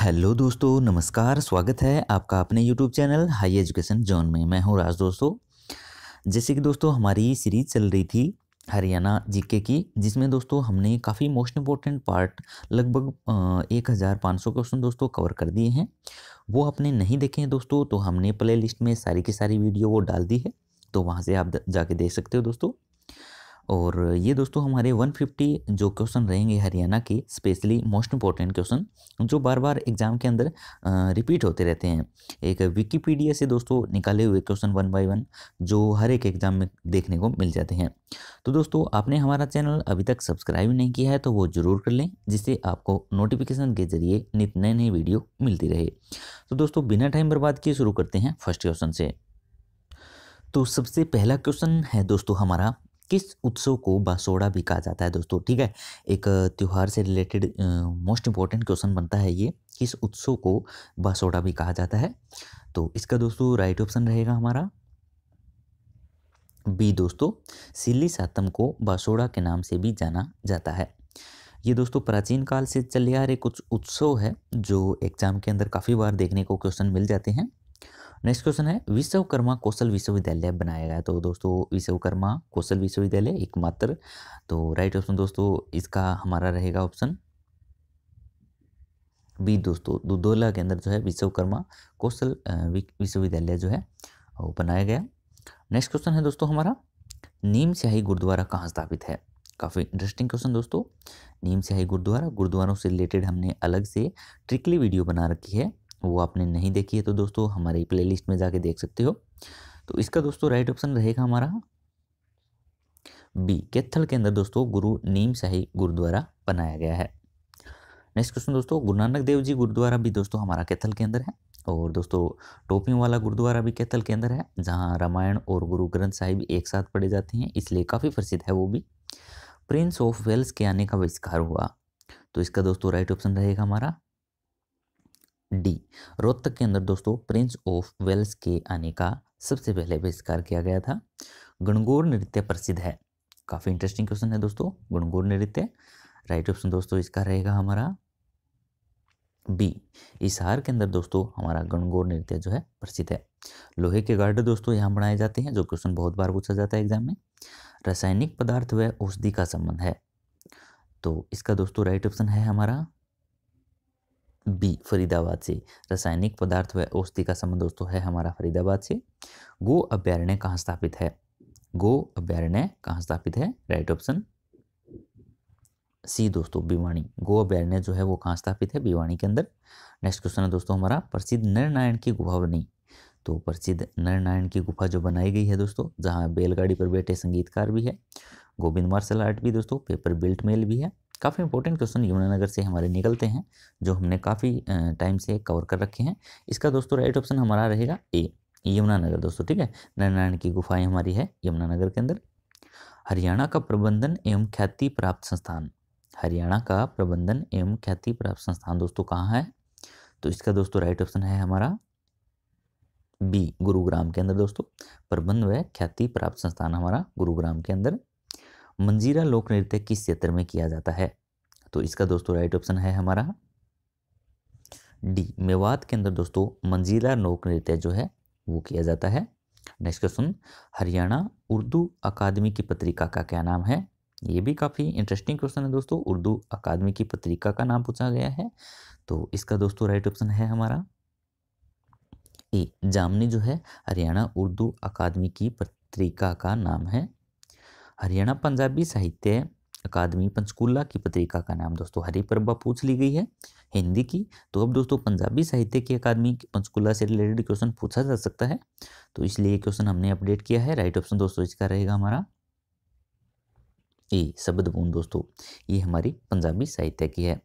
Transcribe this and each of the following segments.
hello दोस्तों नमस्कार स्वागत है आपका अपने YouTube channel high education zone में मैं हूं राज दोस्तों जैसे कि दोस्तों हमारी सीरीज चल रही थी हरियाणा जीके की जिसमें दोस्तों हमने काफ़ी मोस्ट इम्पोर्टेंट पार्ट लगभग एक हज़ार पाँच सौ क्वेश्चन दोस्तों कवर कर दिए हैं वो आपने नहीं देखे हैं दोस्तों तो हमने प्ले लिस्ट में सारी की सारी वीडियो वो डाल दी है तो वहाँ से आप जाके देख सकते हो दोस्तों और ये दोस्तों हमारे 150 जो क्वेश्चन रहेंगे हरियाणा के स्पेशली मोस्ट इंपॉर्टेंट क्वेश्चन जो बार बार एग्जाम के अंदर रिपीट होते रहते हैं एक विकीपीडिया से दोस्तों निकाले हुए क्वेश्चन वन बाय वन जो हर एक एग्जाम में देखने को मिल जाते हैं तो दोस्तों आपने हमारा चैनल अभी तक सब्सक्राइब नहीं किया है तो वो ज़रूर कर लें जिससे आपको नोटिफिकेशन के जरिए नित नए नए वीडियो मिलती रहे तो दोस्तों बिना टाइम बर्बाद किए शुरू करते हैं फर्स्ट क्वेश्चन से तो सबसे पहला क्वेश्चन है दोस्तों हमारा किस उत्सव को बासोड़ा भी कहा जाता है दोस्तों ठीक है एक त्यौहार से रिलेटेड मोस्ट इंपॉर्टेंट क्वेश्चन बनता है ये किस उत्सव को बासोड़ा भी कहा जाता है तो इसका दोस्तों राइट ऑप्शन रहेगा हमारा बी दोस्तों सिली सातम को बासोड़ा के नाम से भी जाना जाता है ये दोस्तों प्राचीन काल से चले आ रहे कुछ उत्सव है जो एग्जाम के अंदर काफ़ी बार देखने को क्वेश्चन मिल जाते हैं नेक्स्ट क्वेश्चन है विश्वकर्मा कौशल विश्वविद्यालय बनाया गया तो दोस्तों विश्वकर्मा कौशल विश्वविद्यालय एकमात्र तो राइट ऑप्शन दोस्तों इसका हमारा रहेगा ऑप्शन बी दोस्तों दुदोला के अंदर जो है विश्वकर्मा कौशल विश्वविद्यालय जो है वो बनाया गया नेक्स्ट क्वेश्चन है दोस्तों हमारा नीम स्याही गुरुद्वारा कहाँ स्थापित है काफ़ी इंटरेस्टिंग क्वेश्चन दोस्तों नीम स्याही गुरुद्वारा गुरुद्वारों से रिलेटेड हमने अलग से ट्रिकली वीडियो बना रखी है वो आपने नहीं देखी है तो दोस्तों हमारे प्ले में जाके देख सकते हो तो इसका दोस्तों राइट ऑप्शन रहेगा हमारा बी कैथल के अंदर दोस्तों गुरु नीम शाही गुरुद्वारा बनाया गया है नेक्स्ट क्वेश्चन दोस्तों गुरु नानक देव जी गुरुद्वारा भी दोस्तों हमारा कैथल के अंदर है और दोस्तों टोपियों वाला गुरुद्वारा भी कैथल के अंदर है जहां रामायण और गुरु ग्रंथ साहिब एक साथ पढ़े जाते हैं इसलिए काफ़ी प्रसिद्ध है वो भी प्रिंस ऑफ वेल्स के आने का आविष्कार हुआ तो इसका दोस्तों राइट ऑप्शन रहेगा हमारा डी रोहतक के अंदर दोस्तों प्रिंस ऑफ वेल्स के आने का सबसे पहले बहिष्कार किया गया था गणगौर नृत्य प्रसिद्ध है काफ़ी इंटरेस्टिंग क्वेश्चन है दोस्तों गणगौर नृत्य राइट ऑप्शन दोस्तों इसका रहेगा हमारा बी इसार के अंदर दोस्तों हमारा गणगौर नृत्य जो है प्रसिद्ध है लोहे के गार्ड दोस्तों यहाँ बनाए जाते हैं जो क्वेश्चन बहुत बार पूछा जाता है एग्जाम में रासायनिक पदार्थ व औषधि का संबंध है तो इसका दोस्तों राइट ऑप्शन है हमारा बी फरीदाबाद से रासायनिक पदार्थ व औषधि का संबंध दोस्तों है हमारा फरीदाबाद से गो अभ्यारण्य कहाँ स्थापित है गो अभ्यारण्य कहाँ स्थापित है राइट ऑप्शन सी दोस्तों भिवाणी गो अभ्यारण्य जो है वो कहाँ स्थापित है भिवाणी के अंदर नेक्स्ट क्वेश्चन है दोस्तों हमारा प्रसिद्ध नरनारायण की गुफा बनी तो प्रसिद्ध नरनारायण की गुफा जो बनाई गई है दोस्तों जहाँ बैलगाड़ी पर बैठे संगीतकार भी है गोविंद मार्शल आर्ट भी दोस्तों पेपर बेल्ट मेल भी है काफ़ी इंपॉर्टेंट क्वेश्चन यमुनानगर से हमारे निकलते हैं जो हमने काफ़ी टाइम से कवर कर रखे हैं इसका दोस्तों राइट ऑप्शन हमारा रहेगा ए यमुनानगर दोस्तों ठीक है नारायण की गुफाएं हमारी है यमुनानगर के अंदर हरियाणा का प्रबंधन एवं ख्याति प्राप्त संस्थान हरियाणा का प्रबंधन एवं ख्याति प्राप्त संस्थान दोस्तों कहाँ है तो इसका दोस्तों राइट ऑप्शन है हमारा बी गुरुग्राम के अंदर दोस्तों प्रबंध व ख्याति प्राप्त संस्थान हमारा गुरुग्राम के अंदर मंजीरा लोक नृत्य किस क्षेत्र में किया जाता है तो इसका दोस्तों राइट ऑप्शन है हमारा डी मेवात के अंदर दोस्तों मंजीरा लोक नृत्य जो है वो किया जाता है नेक्स्ट क्वेश्चन हरियाणा उर्दू अकादमी की पत्रिका का क्या नाम है ये भी काफ़ी इंटरेस्टिंग क्वेश्चन है दोस्तों उर्दू अकादमी की पत्रिका का नाम पूछा गया है तो इसका दोस्तों राइट ऑप्शन है हमारा ए जामनी जो है हरियाणा उर्दू अकादमी की पत्रिका का नाम है हरियाणा पंजाबी साहित्य अकादमी पंचकूला की पत्रिका का नाम दोस्तों हरिप्रभा पूछ ली गई है हिंदी की तो अब दोस्तों पंजाबी साहित्य की अकादमी पंचकूला से रिलेटेड क्वेश्चन पूछा जा सकता है तो इसलिए क्वेश्चन हमने अपडेट किया है राइट ऑप्शन दोस्तों इसका रहेगा हमारा ए शब्दपूर्ण दोस्तों ये हमारी पंजाबी साहित्य की है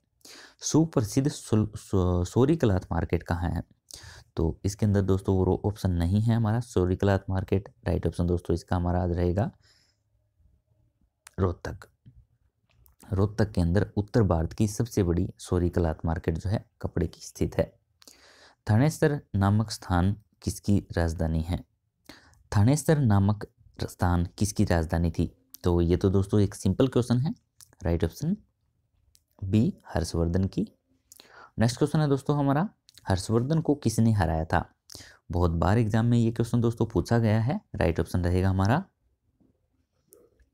सुप्रसिद्ध सोरी कलाथ मार्केट कहाँ है तो इसके अंदर दोस्तों वो ऑप्शन नहीं है हमारा sorry cloth market right option दोस्तों इसका हमारा आज रहेगा रोहतक रोहतक के अंदर उत्तर भारत की सबसे बड़ी सोरी कलात मार्केट जो है कपड़े की स्थित है थानेसर नामक स्थान किसकी राजधानी है थानेसर नामक स्थान किसकी राजधानी थी तो ये तो दोस्तों एक सिंपल क्वेश्चन है राइट ऑप्शन बी हर्षवर्धन की नेक्स्ट क्वेश्चन है दोस्तों हमारा हर्षवर्धन को किसने हराया था बहुत बार एग्जाम में ये क्वेश्चन दोस्तों पूछा गया है राइट ऑप्शन रहेगा हमारा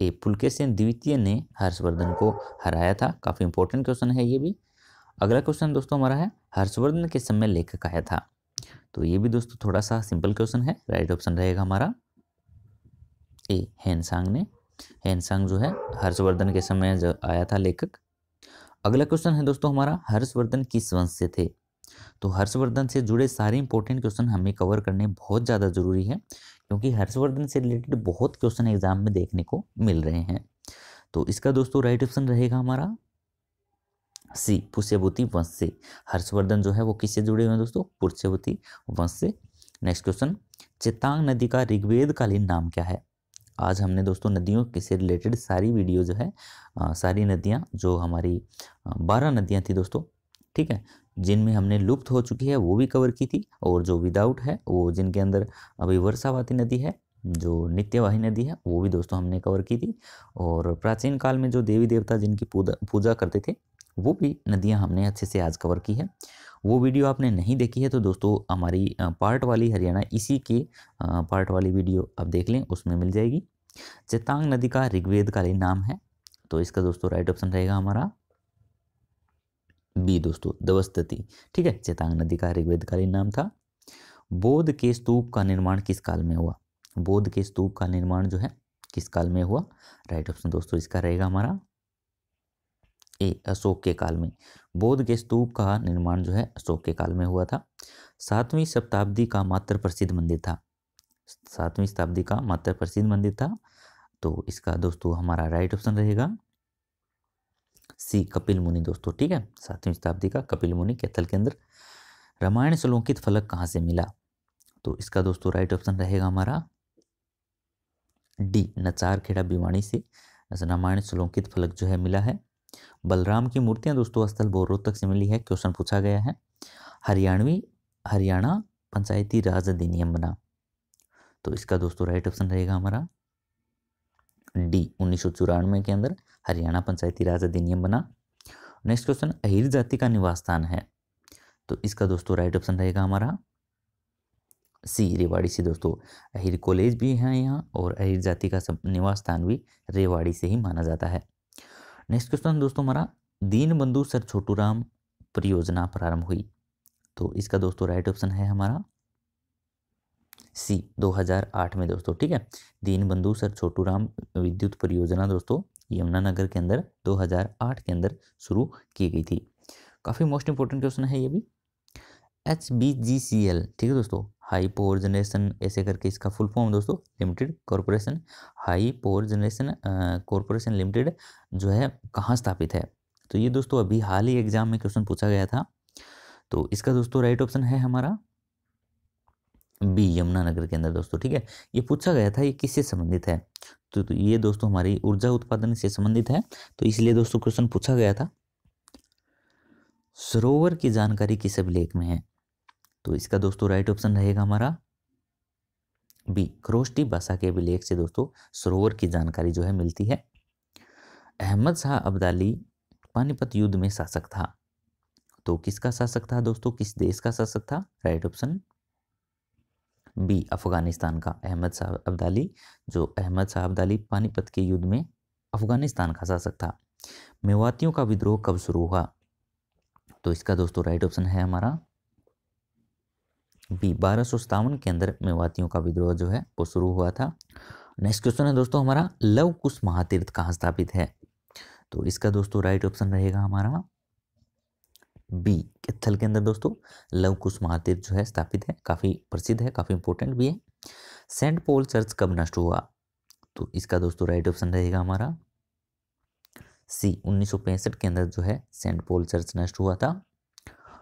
ए पुलकेशन द्वितीय ने हर्षवर्धन को हराया था काफ़ी इंपॉर्टेंट क्वेश्चन है ये भी अगला क्वेश्चन दोस्तों हमारा है हर्षवर्धन के समय लेखक आया था तो ये भी दोस्तों थोड़ा सा सिंपल क्वेश्चन है राइट ऑप्शन रहेगा हमारा ए हैंसांग ने हैंसांग जो है हर्षवर्धन के समय जो आया था लेखक अगला क्वेश्चन है दोस्तों हमारा हर्षवर्धन किस वंश से थे तो हर्षवर्धन से जुड़े सारे इंपॉर्टेंट क्वेश्चन हमें कवर करने बहुत ज़्यादा ज़रूरी है क्योंकि हर्षवर्धन से रिलेटेड बहुत क्वेश्चन एग्जाम में देखने को मिल रहे हैं तो इसका दोस्तों राइट ऑप्शन रहेगा हमारा सी पुष्यभूति वंश से हर्षवर्धन जो है वो किससे जुड़े हुए हैं दोस्तों पुष्यभूति वंश से नेक्स्ट क्वेश्चन चेतांग नदी का ऋग्वेद कालीन नाम क्या है आज हमने दोस्तों नदियों से रिलेटेड सारी वीडियो जो है आ, सारी नदियाँ जो हमारी बारह नदियाँ थी दोस्तों ठीक है जिनमें हमने लुप्त हो चुकी है वो भी कवर की थी और जो विदाउट है वो जिनके अंदर अभी वर्षावाती नदी है जो नित्यवाही नदी है वो भी दोस्तों हमने कवर की थी और प्राचीन काल में जो देवी देवता जिनकी पूजा पूजा करते थे वो भी नदियाँ हमने अच्छे से आज कवर की है वो वीडियो आपने नहीं देखी है तो दोस्तों हमारी पार्ट वाली हरियाणा इसी के पार्ट वाली वीडियो आप देख लें उसमें मिल जाएगी चेतांग नदी का ऋग्वेद कालीन नाम है तो इसका दोस्तों राइट ऑप्शन रहेगा हमारा बी दोस्तों दवस्तती ठीक है चेतांग नदी का ऋग्वेदकालीन नाम था बोध के स्तूप का निर्माण किस काल में हुआ बोध के स्तूप का निर्माण जो है किस काल में हुआ राइट ऑप्शन दोस्तों इसका रहेगा हमारा ए अशोक के काल में बोध के स्तूप का निर्माण जो है अशोक के काल में हुआ था सातवीं शताब्दी का मात्र प्रसिद्ध मंदिर था सातवीं शताब्दी का मात्र प्रसिद्ध मंदिर था तो इसका दोस्तों हमारा राइट ऑप्शन रहेगा सी कपिल मुनि दोस्तों ठीक है सातवीं शताब्दी का कपिल मुनि कैथल के अंदर रामायण से फलक कहाँ से मिला तो इसका दोस्तों राइट ऑप्शन रहेगा हमारा डी खेड़ा बीवाणी से रामायण सुलोकित फलक जो है मिला है बलराम की मूर्तियां दोस्तों स्थल बोर तक से मिली है क्वेश्चन पूछा गया है हरियाणवी हरियाणा पंचायती राज अधिनियम बना तो इसका दोस्तों राइट ऑप्शन रहेगा हमारा डी उन्नीस के अंदर हरियाणा पंचायती राज अधिनियम बना नेक्स्ट क्वेश्चन अहिर जाति का निवास स्थान है तो इसका दोस्तों राइट ऑप्शन रहेगा हमारा सी रेवाड़ी से दोस्तों अहिर कॉलेज भी है यहाँ और अहिर जाति का निवास स्थान भी रेवाड़ी से ही माना जाता है नेक्स्ट क्वेश्चन दोस्तों हमारा दीन बंधु सर छोटू राम परियोजना प्रारंभ हुई तो इसका दोस्तों राइट ऑप्शन है हमारा सी 2008 में दोस्तों ठीक है दीन बंधु सर छोटू राम विद्युत परियोजना दोस्तों यमुनानगर के अंदर 2008 के अंदर शुरू की गई थी काफ़ी मोस्ट इंपॉर्टेंट क्वेश्चन है ये भी H B G C L ठीक है दोस्तों हाई पावर जनरेशन ऐसे करके इसका फुल फॉर्म दोस्तों limited corporation high power generation corporation limited जो है कहाँ स्थापित है तो ये दोस्तों अभी हाल ही एग्जाम में क्वेश्चन पूछा गया था तो इसका दोस्तों राइट ऑप्शन है हमारा बी नगर के अंदर दोस्तों ठीक है ये पूछा गया था ये किससे संबंधित है तो, तो ये दोस्तों हमारी ऊर्जा उत्पादन से संबंधित है तो इसलिए दोस्तों क्वेश्चन पूछा गया था सरोवर की जानकारी किस अभिलेख में है तो इसका दोस्तों राइट ऑप्शन रहेगा हमारा बी क्रोष्टी भाषा के अभिलेख से दोस्तों सरोवर की जानकारी जो है मिलती है अहमद शाह अब्दाली पानीपत युद्ध में शासक था तो किसका शासक था दोस्तों किस देश का शासक था राइट ऑप्शन बी अफ़गानिस्तान का अहमद शाह अब्दाली जो अहमद शाह अब्दाली पानीपत के युद्ध में अफ़गानिस्तान का शासक था मेवातियों का विद्रोह कब शुरू हुआ तो इसका दोस्तों राइट ऑप्शन है हमारा बी बारह सौ सतावन के अंदर मेवातियों का विद्रोह जो है वो शुरू हुआ था नेक्स्ट क्वेश्चन है दोस्तों हमारा लव कुश महातीर्थ कहाँ स्थापित है तो इसका दोस्तों राइट ऑप्शन रहेगा हमारा बी कैथल के अंदर दोस्तों लव कुश महातीर्थ जो है स्थापित है काफ़ी प्रसिद्ध है काफ़ी इंपॉर्टेंट भी है सेंट पॉल चर्च कब नष्ट हुआ तो इसका दोस्तों राइट ऑप्शन रहेगा हमारा सी उन्नीस के अंदर जो है सेंट पॉल चर्च नष्ट हुआ था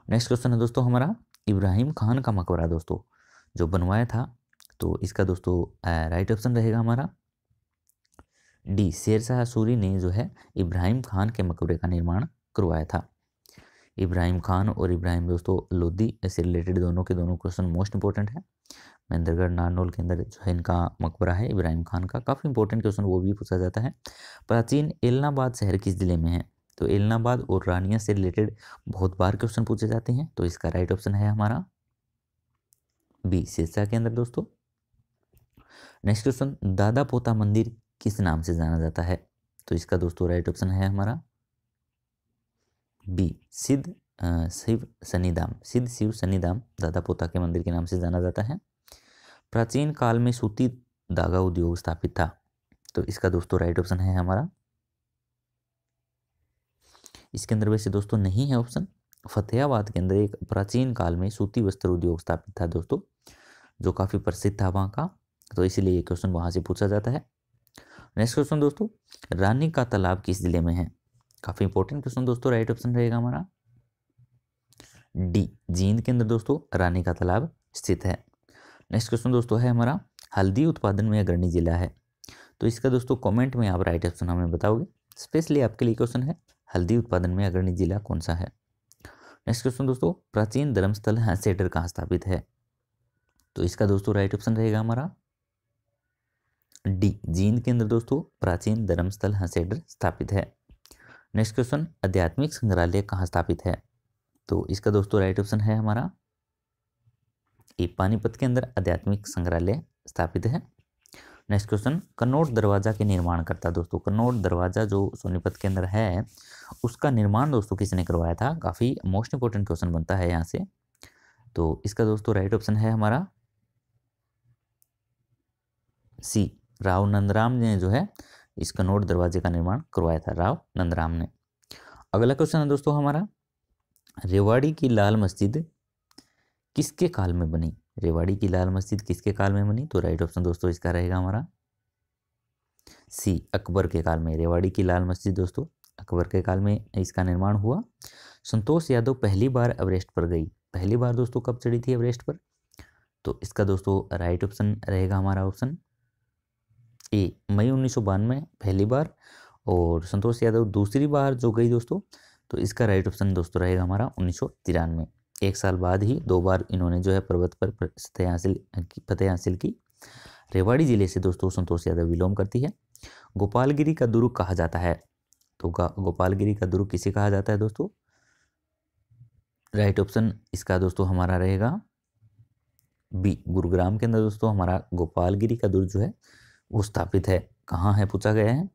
नेक्स्ट क्वेश्चन है दोस्तों हमारा इब्राहिम खान का मकबरा दोस्तों जो बनवाया था तो इसका दोस्तों राइट ऑप्शन रहेगा हमारा डी शेरशाह सूरी ने जो है इब्राहिम खान के मकबरे का निर्माण करवाया था इब्राहिम खान और इब्राहिम दोस्तों लोधी ऐसे रिलेटेड दोनों के दोनों क्वेश्चन मोस्ट इंपॉर्टेंट है महेंद्रगढ़ नारनोल के अंदर जो है इनका मकबरा है इब्राहिम खान का काफ़ी इंपॉर्टेंट क्वेश्चन वो भी पूछा जाता है प्राचीन एलनाबाद शहर किस ज़िले में है तो एलनाबाद और रानिया से रिलेटेड बहुत बार क्वेश्चन पूछे जाते हैं तो इसका राइट ऑप्शन है हमारा बी सिरसा के अंदर दोस्तों नेक्स्ट क्वेश्चन दादा पोता मंदिर किस नाम से जाना जाता है तो इसका दोस्तों राइट ऑप्शन है हमारा बी सिद्ध शिव सनीधाम सिद्ध शिव सनीधाम दादा पोता के मंदिर के नाम से जाना जाता है प्राचीन काल में सूती धागा उद्योग स्थापित था तो इसका दोस्तों राइट ऑप्शन है हमारा इसके अंदर वैसे दोस्तों नहीं है ऑप्शन फतेहाबाद के अंदर एक प्राचीन काल में सूती वस्त्र उद्योग स्थापित था दोस्तों जो काफ़ी प्रसिद्ध था वहां का तो इसीलिए ये क्वेश्चन वहां से पूछा जाता है नेक्स्ट क्वेश्चन दोस्तों रानी का तालाब किस ज़िले में है काफ़ी इंपॉर्टेंट क्वेश्चन दोस्तों राइट ऑप्शन रहेगा हमारा डी जींद के अंदर दोस्तों रानी का तालाब स्थित है नेक्स्ट क्वेश्चन दोस्तों है हमारा हल्दी उत्पादन में अग्रणी जिला है तो इसका दोस्तों कमेंट में आप राइट ऑप्शन हमें बताओगे स्पेशली आपके लिए क्वेश्चन है हल्दी उत्पादन में अग्रणी जिला कौन सा है नेक्स्ट क्वेश्चन दोस्तों प्राचीन धर्मस्थल सेटर कहाँ स्थापित है तो इसका दोस्तों राइट ऑप्शन रहेगा हमारा डी जींद के अंदर दोस्तों प्राचीन धर्मस्थल हंसेडर स्थापित है नेक्स्ट क्वेश्चन आध्यात्मिक संग्रहालय कहाँ स्थापित है तो इसका दोस्तों राइट ऑप्शन है हमारा ए पानीपत के अंदर आध्यात्मिक संग्रहालय स्थापित है नेक्स्ट क्वेश्चन कन्नौट दरवाज़ा के निर्माण करता दोस्तों कन्नौट दरवाज़ा जो सोनीपत के अंदर है उसका निर्माण दोस्तों किसने करवाया था काफ़ी मोस्ट इंपॉर्टेंट क्वेश्चन बनता है यहाँ से तो इसका दोस्तों राइट ऑप्शन है हमारा सी राव नंदराम ने जो है इस कनौट दरवाजे का निर्माण करवाया था राव नंदराम ने अगला क्वेश्चन है दोस्तों हमारा रेवाड़ी की लाल मस्जिद किसके काल में बनी रेवाड़ी की लाल मस्जिद किसके काल में बनी तो राइट ऑप्शन दोस्तों इसका रहेगा हमारा सी अकबर के काल में रेवाड़ी की लाल मस्जिद दोस्तों अकबर के काल में इसका निर्माण हुआ संतोष यादव पहली बार एवरेस्ट पर गई पहली बार दोस्तों कब चढ़ी थी एवरेस्ट पर तो इसका दोस्तों राइट ऑप्शन रहेगा हमारा ऑप्शन ए मई उन्नीस में पहली बार और संतोष यादव दूसरी बार जो गई दोस्तों तो इसका राइट ऑप्शन दोस्तों रहेगा हमारा उन्नीस एक साल बाद ही दो बार इन्होंने जो है पर्वत पर फतेह हासिल फतेह हासिल की रेवाड़ी ज़िले से दोस्तों संतोष यादव विलोम करती है गोपालगिरी का दुर्ग कहा जाता है तो गोपालगिरी का दुर्ग किसे कहा जाता है दोस्तों राइट ऑप्शन इसका दोस्तों हमारा रहेगा बी गुरुग्राम के अंदर दोस्तों हमारा गोपालगिरी का दुर्ग जो है वो स्थापित है कहाँ है पूछा गया है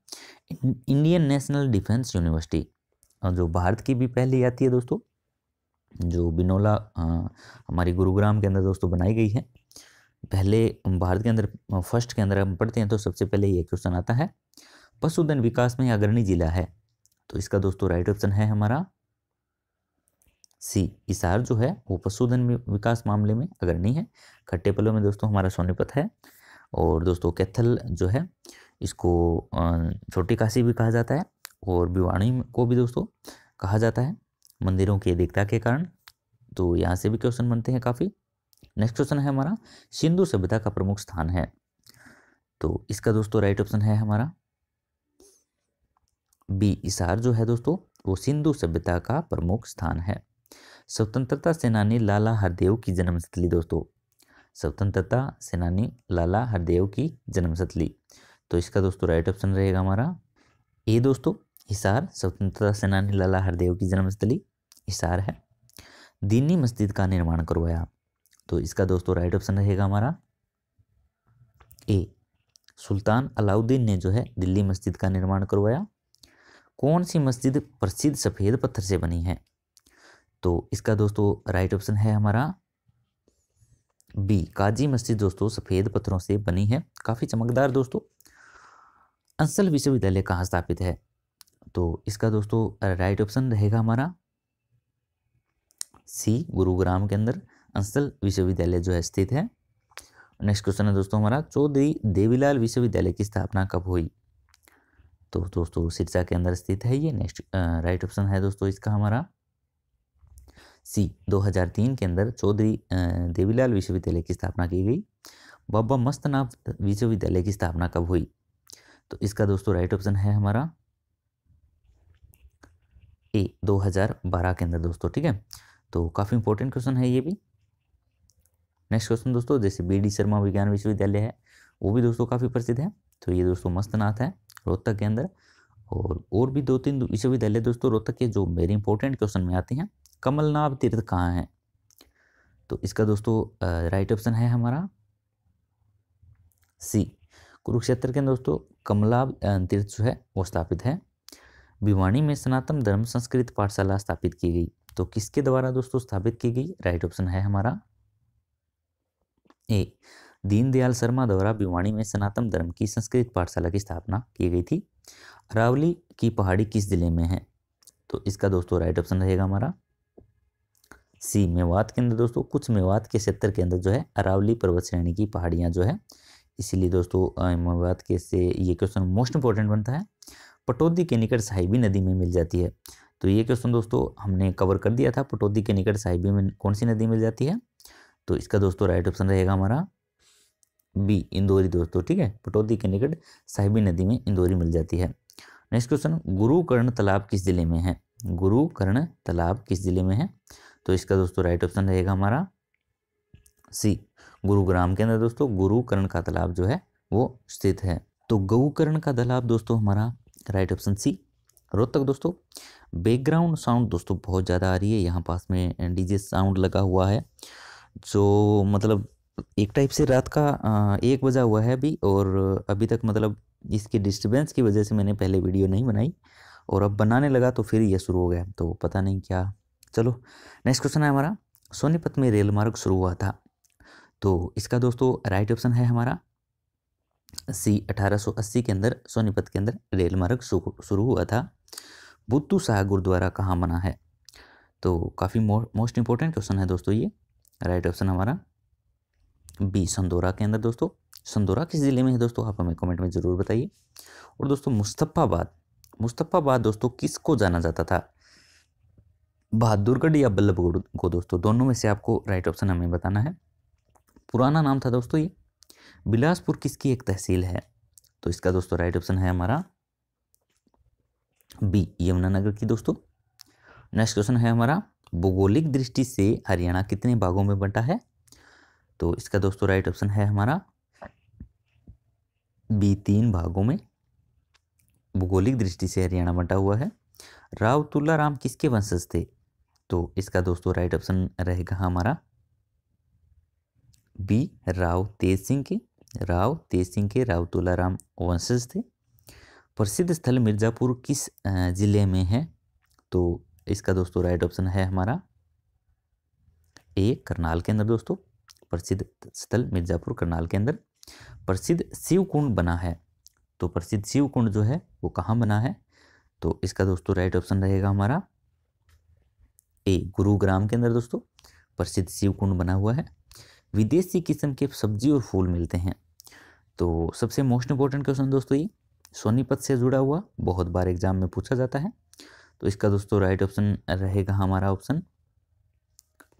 इंडियन नेशनल डिफेंस यूनिवर्सिटी जो भारत की भी पहली आती है दोस्तों जो बिनोला हमारी गुरुग्राम के अंदर दोस्तों बनाई गई है पहले भारत के अंदर फर्स्ट के अंदर हम पढ़ते हैं तो सबसे पहले ये क्वेश्चन आता है पशुधन विकास में अग्रणी जिला है तो इसका दोस्तों राइट ऑप्शन है हमारा सी इसार जो है वो पशुधन विकास मामले में अग्रणी है खट्टे पलों में दोस्तों हमारा सोनीपत है और दोस्तों कैथल जो है इसको छोटी काशी भी कहा जाता है और भिवाणी को भी दोस्तों कहा जाता है मंदिरों के देखता के कारण तो यहाँ से भी क्वेश्चन बनते हैं काफ़ी नेक्स्ट क्वेश्चन है हमारा सिंधु सभ्यता का प्रमुख स्थान है तो इसका दोस्तों राइट ऑप्शन है हमारा बी इसार जो है दोस्तों वो सिंधु सभ्यता का प्रमुख स्थान है स्वतंत्रता सेनानी लाला हरदेव की जन्मस्थली दोस्तों स्वतंत्रता सेनानी लाला हरदेव की जन्मशतली तो इसका दोस्तों राइट ऑप्शन रहेगा हमारा ए दोस्तों हिसार स्वतंत्रता सेनानी लाला हरदेव की जन्मस्थली हिसार है दीनी मस्जिद का निर्माण करवाया तो इसका दोस्तों राइट ऑप्शन रहेगा हमारा ए सुल्तान अलाउद्दीन ने जो है दिल्ली मस्जिद का निर्माण करवाया कौन सी मस्जिद प्रसिद्ध सफ़ेद पत्थर से बनी है तो इसका दोस्तों राइट ऑप्शन है हमारा बी काजी मस्जिद दोस्तों सफ़ेद पत्थरों से बनी है काफ़ी चमकदार दोस्तों अंसल विश्वविद्यालय कहाँ स्थापित है तो इसका दोस्तों राइट ऑप्शन रहेगा हमारा सी गुरुग्राम के अंदर अंसल विश्वविद्यालय जो है स्थित है नेक्स्ट क्वेश्चन है दोस्तों हमारा चौधरी देवीलाल विश्वविद्यालय की स्थापना कब हुई तो दोस्तों सिरसा के अंदर स्थित है ये नेक्स्ट राइट ऑप्शन है दोस्तों इसका हमारा सी 2003 के अंदर चौधरी देवीलाल विश्वविद्यालय की स्थापना की गई बाबा मस्तनाथ विश्वविद्यालय की स्थापना कब हुई तो इसका दोस्तों राइट ऑप्शन है हमारा ए 2012 के अंदर दोस्तों ठीक है तो काफ़ी इंपॉर्टेंट क्वेश्चन है ये भी नेक्स्ट क्वेश्चन दोस्तों जैसे बी डी शर्मा विज्ञान विश्वविद्यालय है वो भी दोस्तों काफ़ी प्रसिद्ध है तो ये दोस्तों मस्तनाथ है रोहतक के अंदर और और भी दो तीन विश्वविद्यालय दोस्तों रोहतक के जो मेरे इंपॉर्टेंट क्वेश्चन में आते हैं कमलनाभ तीर्थ कहाँ है तो इसका दोस्तों राइट ऑप्शन है हमारा सी कुरुक्षेत्र के दोस्तों कमलाभ तीर्थ जो है वो स्थापित है भिवाणी में सनातन धर्म संस्कृत पाठशाला स्थापित की गई तो किसके द्वारा दोस्तों स्थापित की गई राइट ऑप्शन है हमारा ए दीनदयाल शर्मा द्वारा भिवाणी में सनातन धर्म की संस्कृत पाठशाला की स्थापना की गई थी अरावली की पहाड़ी किस जिले में है तो इसका दोस्तों राइट ऑप्शन रहेगा हमारा सी मेवात के अंदर दोस्तों कुछ मेवात के क्षेत्र के अंदर जो है अरावली पर्वत श्रेणी की पहाड़ियाँ जो है इसीलिए दोस्तों मेवात के से ये क्वेश्चन मोस्ट इंपॉर्टेंट बनता है पटौदी के निकट साहिबी नदी में मिल जाती है तो ये क्वेश्चन दोस्तों हमने कवर कर दिया था पटौदी के निकट साहिबी में कौन सी नदी मिल जाती है तो इसका दोस्तों राइट ऑप्शन रहेगा हमारा बी इंदौरी दोस्तों ठीक है पटौदी के निकट साहिबी नदी में इंदौरी मिल जाती है नेक्स्ट क्वेश्चन गुरुकर्ण तालाब किस जिले में है गुरुकर्ण तालाब किस जिले में है तो इसका दोस्तों राइट ऑप्शन रहेगा हमारा सी गुरुग्राम के अंदर दोस्तों गुरुकरण का तालाब जो है वो स्थित है तो गऊकरण का तालाब दोस्तों हमारा राइट ऑप्शन सी रोहतक दोस्तों बैकग्राउंड साउंड दोस्तों बहुत ज़्यादा आ रही है यहाँ पास में डीजे साउंड लगा हुआ है जो मतलब एक टाइप से रात का एक बजा हुआ है अभी और अभी तक मतलब इसके डिस्टर्बेंस की वजह से मैंने पहले वीडियो नहीं बनाई और अब बनाने लगा तो फिर यह शुरू हो गया तो पता नहीं क्या चलो नेक्स्ट क्वेश्चन है हमारा सोनीपत में रेल मार्ग शुरू हुआ था तो इसका दोस्तों राइट ऑप्शन है हमारा सी 1880 के अंदर सोनीपत के अंदर रेल मार्ग शुरू हुआ था बुद्धू शाह गुरुद्वारा कहाँ बना है तो काफ़ी मोस्ट इंपॉर्टेंट क्वेश्चन है दोस्तों ये राइट ऑप्शन हमारा बी संदोरा के अंदर दोस्तों संदोरा किस ज़िले में है दोस्तों आप हमें कमेंट में ज़रूर बताइए और दोस्तों मुस्तफ़ाबाद मुस्तफ़ाबाद दोस्तों किसको जाना जाता था बहादुरगढ़ या बल्लभगढ़ को दोस्तों दोनों में से आपको राइट ऑप्शन हमें बताना है पुराना नाम था दोस्तों ये बिलासपुर किसकी एक तहसील है तो इसका दोस्तों राइट ऑप्शन है हमारा बी यमुनानगर की दोस्तों नेक्स्ट क्वेश्चन है हमारा भौगोलिक दृष्टि से हरियाणा कितने भागों में बंटा है तो इसका दोस्तों राइट ऑप्शन है हमारा बी तीन भागों में भौगोलिक दृष्टि से हरियाणा बंटा हुआ है राव तुल्ला राम किसके वंशज थे तो इसका दोस्तों राइट ऑप्शन रहेगा हमारा बी राव तेज सिंह के राव तेज सिंह के राव राम वंशज थे प्रसिद्ध स्थल मिर्ज़ापुर किस ज़िले में है तो इसका दोस्तों राइट ऑप्शन है हमारा ए करनाल के अंदर दोस्तों प्रसिद्ध स्थल मिर्ज़ापुर करनाल के अंदर प्रसिद्ध शिव कुंड बना है तो प्रसिद्ध शिव कुंड जो है वो कहाँ बना है तो इसका दोस्तों राइट ऑप्शन रहेगा हमारा ए गुरुग्राम के अंदर दोस्तों प्रसिद्ध शिव कुंड बना हुआ है विदेशी किस्म के सब्जी और फूल मिलते हैं तो सबसे मोस्ट इंपॉर्टेंट क्वेश्चन दोस्तों ये सोनीपत से जुड़ा हुआ बहुत बार एग्जाम में पूछा जाता है तो इसका दोस्तों राइट ऑप्शन रहेगा हमारा ऑप्शन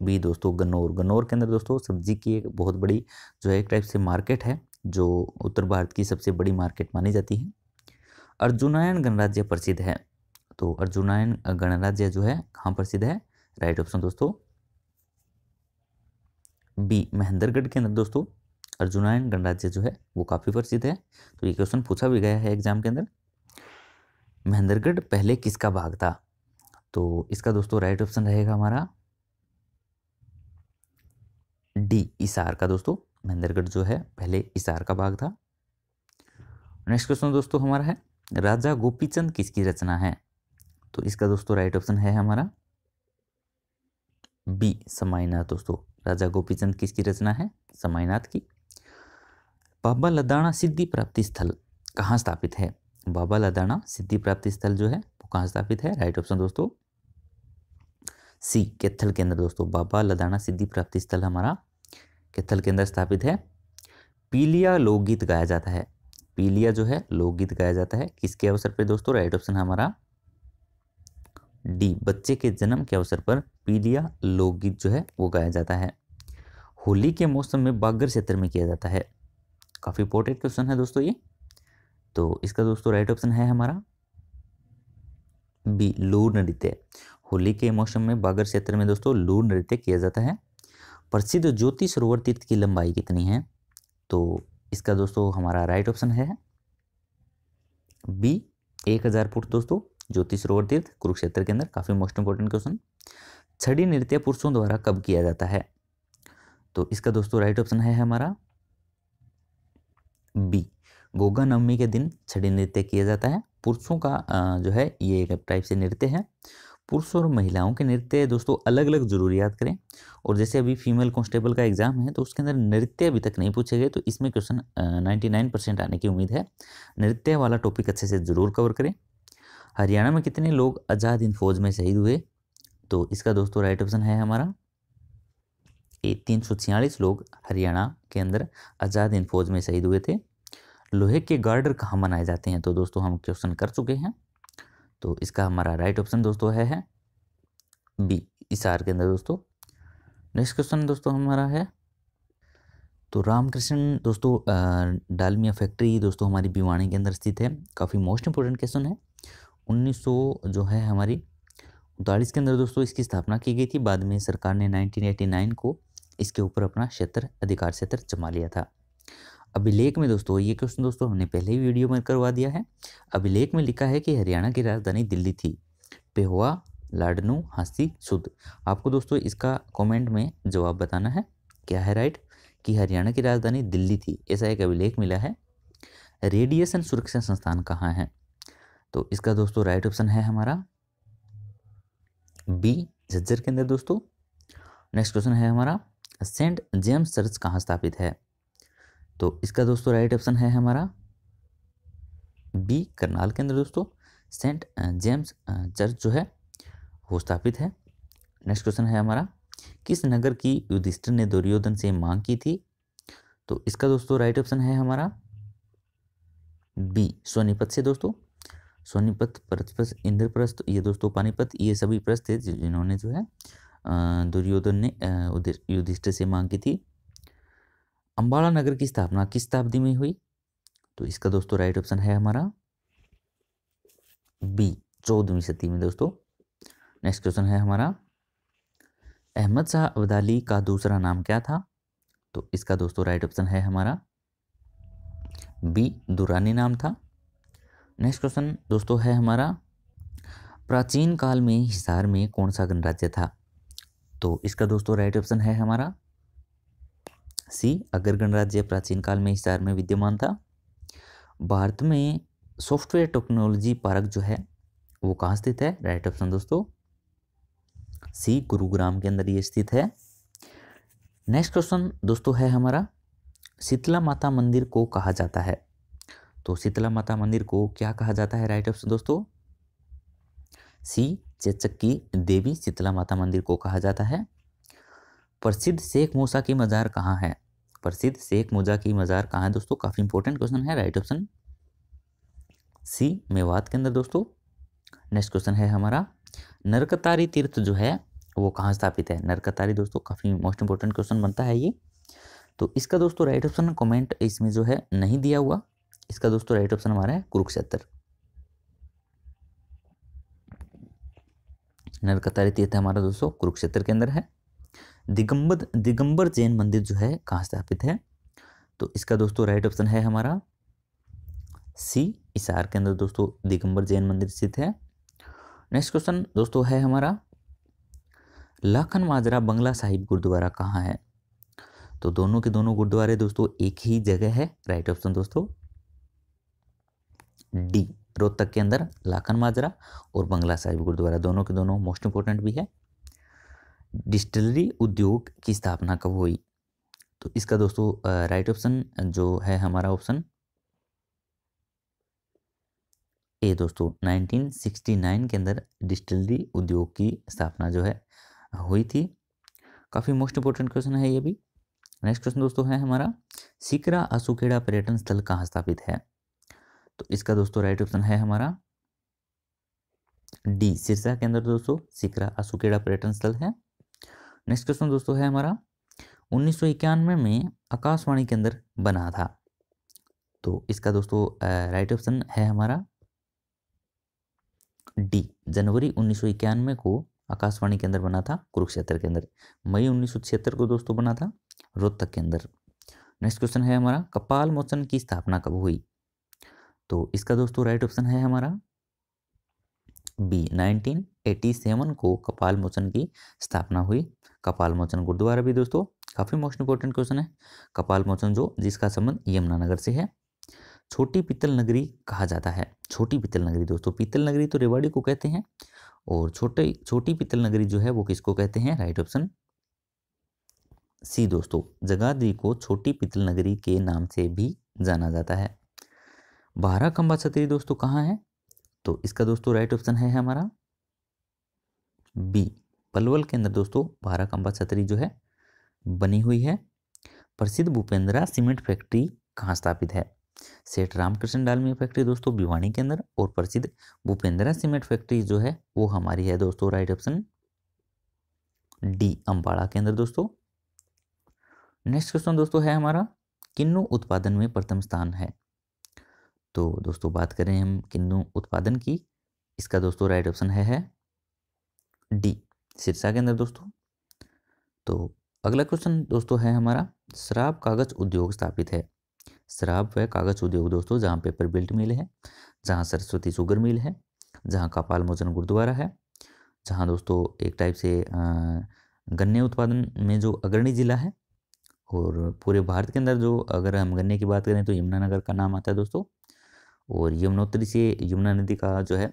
बी दोस्तों गन्नौर गन्नौर के अंदर दोस्तों सब्जी की एक बहुत बड़ी जो है एक टाइप से मार्केट है जो उत्तर भारत की सबसे बड़ी मार्केट मानी जाती है अर्जुनायन गणराज्य प्रसिद्ध है तो अर्जुनायन गणराज्य जो है कहाँ प्रसिद्ध है राइट ऑप्शन दोस्तों बी महेंद्रगढ़ के अंदर दोस्तों अर्जुनायन गणराज्य जो है वो काफ़ी प्रसिद्ध है तो ये क्वेश्चन पूछा भी गया है एग्जाम के अंदर महेंद्रगढ़ पहले किसका भाग था तो इसका दोस्तों राइट ऑप्शन रहेगा हमारा डी इसार का दोस्तों महेंद्रगढ़ जो है पहले इसार का भाग था नेक्स्ट क्वेश्चन दोस्तों हमारा है राजा गोपीचंद किसकी रचना है तो इसका दोस्तों राइट ऑप्शन है हमारा बी समायनाथ दोस्तों राजा गोपीचंद किसकी रचना है समायनाथ की बाबा लदाना सिद्धि प्राप्ति स्थल कहाँ स्थापित है बाबा लदाना सिद्धि प्राप्ति स्थल जो है वो कहाँ स्थापित है राइट ऑप्शन दोस्तों सी कैथल के अंदर दोस्तों बाबा लदाना सिद्धि प्राप्ति स्थल हमारा कैथल के अंदर स्थापित है पीलिया लोकगीत गाया जाता है पीलिया जो है लोकगीत गाया जाता है किसके अवसर पर दोस्तों राइट ऑप्शन हमारा डी बच्चे के जन्म के अवसर पर पीलिया लोकगीत जो है वो गाया जाता है होली के मौसम में बागर क्षेत्र में किया जाता है काफ़ी इंपॉर्टेंट क्वेश्चन है दोस्तों ये तो इसका दोस्तों राइट ऑप्शन है हमारा बी लूर नृत्य होली के मौसम में बागर क्षेत्र में दोस्तों लूर नृत्य किया जाता है प्रसिद्ध ज्योति सरोवर तीर्थ की लंबाई कितनी है तो इसका दोस्तों हमारा राइट ऑप्शन है बी एक हज़ार फुट दोस्तों ज्योति सरोवर तीर्थ कुरुक्षेत्र के अंदर काफ़ी मोस्ट इंपॉर्टेंट क्वेश्चन छड़ी नृत्य पुरुषों द्वारा कब किया जाता है तो इसका दोस्तों राइट ऑप्शन है हमारा बी गोगा नवमी के दिन छड़ी नृत्य किया जाता है पुरुषों का जो है ये एक टाइप से नृत्य है पुरुषों और महिलाओं के नृत्य दोस्तों अलग अलग जरूरियात करें और जैसे अभी फीमेल कांस्टेबल का एग्जाम है तो उसके अंदर नृत्य अभी तक नहीं पूछे गए तो इसमें क्वेश्चन नाइन्टी नाइन परसेंट आने की उम्मीद है नृत्य वाला टॉपिक अच्छे से ज़रूर कवर करें हरियाणा में कितने लोग आज़ाद इन फौज में शहीद हुए तो इसका दोस्तों राइट ऑप्शन है हमारा ए तीन सौ छियालीस लोग हरियाणा के अंदर आज़ाद इन फौज में शहीद हुए थे लोहे के गार्डर कहाँ मनाए जाते हैं तो दोस्तों हम क्वेश्चन कर चुके हैं तो इसका हमारा राइट ऑप्शन दोस्तों है, है बी इस के अंदर दोस्तों नेक्स्ट क्वेश्चन दोस्तों हमारा है तो रामकृष्ण दोस्तों डालमिया फैक्ट्री दोस्तों हमारी भिवाणी के अंदर स्थित है काफ़ी मोस्ट इंपोर्टेंट क्वेश्चन है 1900 जो है हमारी उनतालीस के अंदर दोस्तों इसकी स्थापना की गई थी बाद में सरकार ने 1989 को इसके ऊपर अपना क्षेत्र अधिकार क्षेत्र जमा लिया था अभिलेख में दोस्तों ये क्वेश्चन दोस्तों हमने पहले ही वीडियो में करवा दिया है अभिलेख में लिखा है कि हरियाणा की राजधानी दिल्ली थी पेहुआ लाडनू हाँसी सुद आपको दोस्तों इसका कमेंट में जवाब बताना है क्या है राइट कि हरियाणा की राजधानी दिल्ली थी ऐसा एक अभिलेख मिला है रेडिएशन सुरक्षा संस्थान कहाँ है तो इसका दोस्तों राइट ऑप्शन है हमारा बी झज्जर के अंदर दोस्तों नेक्स्ट क्वेश्चन है हमारा सेंट जेम्स चर्च कहाँ स्थापित है तो इसका दोस्तों राइट ऑप्शन है हमारा बी करनाल के अंदर दोस्तों सेंट जेम्स चर्च जो है वो स्थापित है नेक्स्ट क्वेश्चन है हमारा किस नगर की युधिष्ठिर ने दुर्योधन से मांग की थी तो इसका दोस्तों राइट ऑप्शन है हमारा बी सोनीपत से दोस्तों सोनीपत प्रथप्रस्थ इंद्रप्रस्थ ये दोस्तों पानीपत ये सभी प्रस्थ थे जिन्होंने जो है दुर्योधन ने युधिष्ठिर से मांग की थी अम्बाला नगर की स्थापना किस शताब्दी में हुई तो इसका दोस्तों राइट ऑप्शन है हमारा बी चौदहवीं सदी में दोस्तों नेक्स्ट क्वेश्चन है हमारा अहमद शाह अब्दाली का दूसरा नाम क्या था तो इसका दोस्तों राइट ऑप्शन है हमारा बी दुरानी नाम था नेक्स्ट क्वेश्चन दोस्तों है हमारा प्राचीन काल में हिसार में कौन सा गणराज्य था तो इसका दोस्तों राइट ऑप्शन है हमारा सी अगर गणराज्य प्राचीन काल में हिसार में विद्यमान था भारत में सॉफ्टवेयर टेक्नोलॉजी पार्क जो है वो कहाँ स्थित है राइट ऑप्शन दोस्तों सी गुरुग्राम के अंदर ये स्थित है नेक्स्ट क्वेश्चन दोस्तों है हमारा शीतला माता मंदिर को कहा जाता है तो शीतला माता मंदिर को क्या कहा जाता है राइट ऑप्शन दोस्तों सी चेचक की देवी शीतला माता मंदिर को कहा जाता है प्रसिद्ध शेख मूसा की मज़ार कहाँ है प्रसिद्ध शेख मूजा की मज़ार कहाँ है दोस्तों काफ़ी इंपॉर्टेंट क्वेश्चन है राइट ऑप्शन सी मेवात के अंदर दोस्तों नेक्स्ट क्वेश्चन है हमारा नरकतारी तीर्थ जो है वो कहाँ स्थापित है नरकतारी दोस्तों काफ़ी मोस्ट इंपॉर्टेंट क्वेश्चन बनता है ये तो इसका दोस्तों राइट ऑप्शन कमेंट इसमें जो है नहीं दिया हुआ इसका दोस्तों राइट ऑप्शन हमारा है कुरुक्षेत्र नरकता तीर्थ हमारा दोस्तों कुरुक्षेत्र के अंदर है दिगंबर दिगंबर जैन मंदिर जो है कहाँ स्थापित है तो इसका दोस्तों राइट ऑप्शन है हमारा सी इसार के अंदर दोस्तों दिगंबर जैन मंदिर स्थित है नेक्स्ट क्वेश्चन दोस्तों है हमारा लाखन माजरा बंगला साहिब गुरुद्वारा कहाँ है तो दोनों के दोनों गुरुद्वारे दोस्तों एक ही जगह है राइट ऑप्शन दोस्तों डी रोहतक के अंदर लाखन माजरा और बंगला साहिब गुरुद्वारा दोनों के दोनों मोस्ट इंपॉर्टेंट भी है डिस्टिलरी उद्योग की स्थापना कब हुई तो इसका दोस्तों राइट ऑप्शन जो है हमारा ऑप्शन ए दोस्तों 1969 के अंदर डिस्टिलरी उद्योग की स्थापना जो है हुई थी काफ़ी मोस्ट इंपॉर्टेंट क्वेश्चन है ये भी नेक्स्ट क्वेश्चन दोस्तों है हमारा सिकरा असुखेड़ा पर्यटन स्थल कहाँ स्थापित है तो इसका दोस्तों राइट ऑप्शन है हमारा डी सिरसा के अंदर दोस्तों सिकरा असुकेड़ा पर्यटन स्थल है नेक्स्ट क्वेश्चन दोस्तों है हमारा उन्नीस में, में आकाशवाणी के अंदर बना था तो इसका दोस्तों राइट ऑप्शन है हमारा डी जनवरी उन्नीस को आकाशवाणी के अंदर बना था कुरुक्षेत्र के अंदर मई उन्नीस को दोस्तों बना था रोहतक के अंदर नेक्स्ट क्वेश्चन है हमारा कपाल मोचन की स्थापना कब हुई तो इसका दोस्तों राइट ऑप्शन है हमारा बी 1987 को कपाल मोचन की स्थापना हुई कपाल मोचन गुरुद्वारा भी दोस्तों काफ़ी मोस्ट इंपॉर्टेंट क्वेश्चन है कपाल मोचन जो जिसका संबंध यमुनानगर से है छोटी पीतल नगरी कहा जाता है छोटी पीतल नगरी दोस्तों पीतल नगरी तो रेवाड़ी को कहते हैं और छोटे छोटी पीतल नगरी जो है वो किसको कहते हैं राइट ऑप्शन सी दोस्तों जगाधरी को छोटी पीतल नगरी के नाम से भी जाना जाता है बारह खंबा छतरी दोस्तों कहाँ है तो इसका दोस्तों राइट ऑप्शन है हमारा बी पलवल के अंदर दोस्तों बारह खंबा छतरी जो है बनी हुई है प्रसिद्ध भूपेंद्रा सीमेंट फैक्ट्री कहाँ स्थापित है सेठ रामकृष्ण डालमिया फैक्ट्री दोस्तों भिवानी के अंदर और प्रसिद्ध भूपेंद्रा सीमेंट फैक्ट्री जो है वो हमारी है दोस्तों राइट ऑप्शन डी अंबाड़ा के अंदर दोस्तों नेक्स्ट क्वेश्चन दोस्तों है हमारा किन्नू उत्पादन में प्रथम स्थान है तो दोस्तों बात करें हम किन्नु उत्पादन की इसका दोस्तों राइट ऑप्शन है है डी सिरसा के अंदर दोस्तों तो अगला क्वेश्चन दोस्तों है हमारा शराब कागज उद्योग स्थापित है शराब व कागज उद्योग दोस्तों जहाँ पेपर बिल्ट मिल है जहाँ सरस्वती शुगर मिल है जहाँ कपाल मोचन गुरुद्वारा है जहाँ दोस्तों एक टाइप से गन्ने उत्पादन में जो अग्रणी ज़िला है और पूरे भारत के अंदर जो अगर हम गन्ने की बात करें तो यमुनानगर का नाम आता है दोस्तों और यमुनोत्री से यमुना नदी का जो है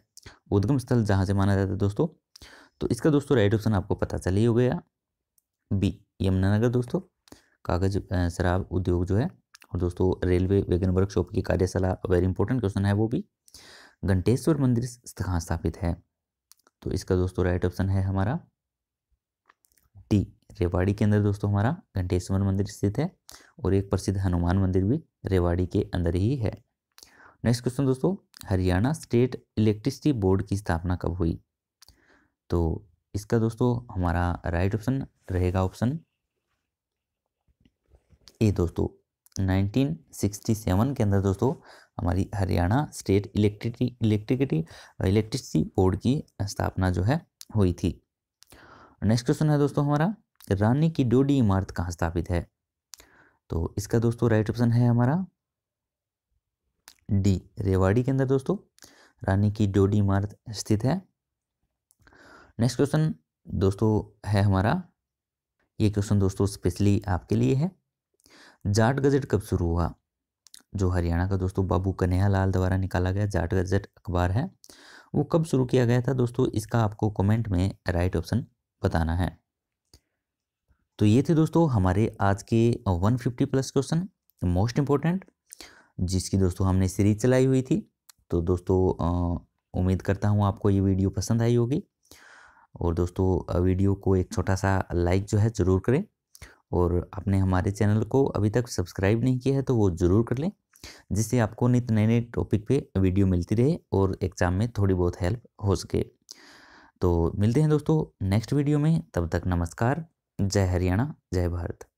उद्गम स्थल जहाँ से माना जाता है दोस्तों तो इसका दोस्तों राइट ऑप्शन आपको पता चल ही हो गया बी यमुनानगर दोस्तों कागज शराब उद्योग जो है और दोस्तों रेलवे वेगन वर्कशॉप की कार्यशाला वेरी इंपॉर्टेंट क्वेश्चन है वो भी घंटेश्वर मंदिर कहाँ स्थापित है तो इसका दोस्तों राइट ऑप्शन है हमारा डी रेवाड़ी के अंदर दोस्तों हमारा घंटेश्वर मंदिर स्थित है और एक प्रसिद्ध हनुमान मंदिर भी रेवाड़ी के अंदर ही है नेक्स्ट क्वेश्चन दोस्तों हरियाणा स्टेट इलेक्ट्रिसिटी बोर्ड की स्थापना कब हुई तो इसका दोस्तों हमारा राइट ऑप्शन रहेगा ऑप्शन ए दोस्तों 1967 के अंदर दोस्तों हमारी Haryana state electricity electricity electricity board की स्थापना जो है हुई थी नेक्स्ट क्वेश्चन है दोस्तों हमारा रानी की डोडी इमारत कहाँ स्थापित है तो इसका दोस्तों राइट ऑप्शन है हमारा डी रेवाड़ी के अंदर दोस्तों रानी की डोडी इमारत स्थित है नेक्स्ट क्वेश्चन दोस्तों है हमारा ये क्वेश्चन दोस्तों स्पेशली आपके लिए है जाट गजट कब शुरू हुआ जो हरियाणा का दोस्तों बाबू कन्हैया लाल द्वारा निकाला गया जाट गजट अखबार है वो कब शुरू किया गया था दोस्तों इसका आपको कमेंट में राइट ऑप्शन बताना है तो ये थे दोस्तों हमारे आज के 150 प्लस क्वेश्चन मोस्ट इम्पोर्टेंट जिसकी दोस्तों हमने सीरीज चलाई हुई थी तो दोस्तों उम्मीद करता हूँ आपको ये वीडियो पसंद आई होगी और दोस्तों वीडियो को एक छोटा सा लाइक जो है ज़रूर करें और आपने हमारे चैनल को अभी तक सब्सक्राइब नहीं किया है तो वो ज़रूर कर लें जिससे आपको नित नए नए टॉपिक पे वीडियो मिलती रहे और एग्ज़ाम में थोड़ी बहुत हेल्प हो सके तो मिलते हैं दोस्तों नेक्स्ट वीडियो में तब तक नमस्कार जय हरियाणा जय भारत